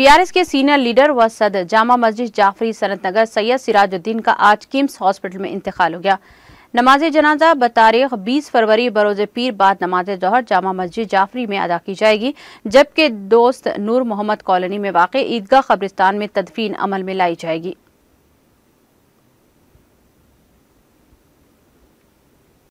PRS के senior leader व सदर जामा मस्जिद जाफरी सनत नगर सैयद सिराजुद्दीन का आज किम्स हॉस्पिटल में इंतकाल हो गया नमाज जनाजा बतारीख 20 फरवरी बरोज पीर बाद नमाज जहर जामा मस्जिद जाफरी में अदा की जाएगी जबकि दोस्त नूर मोहम्मद कॉलोनी में वाक़ ईदगाह कब्रिस्तान में तदफीन अमल में लाई जाएगी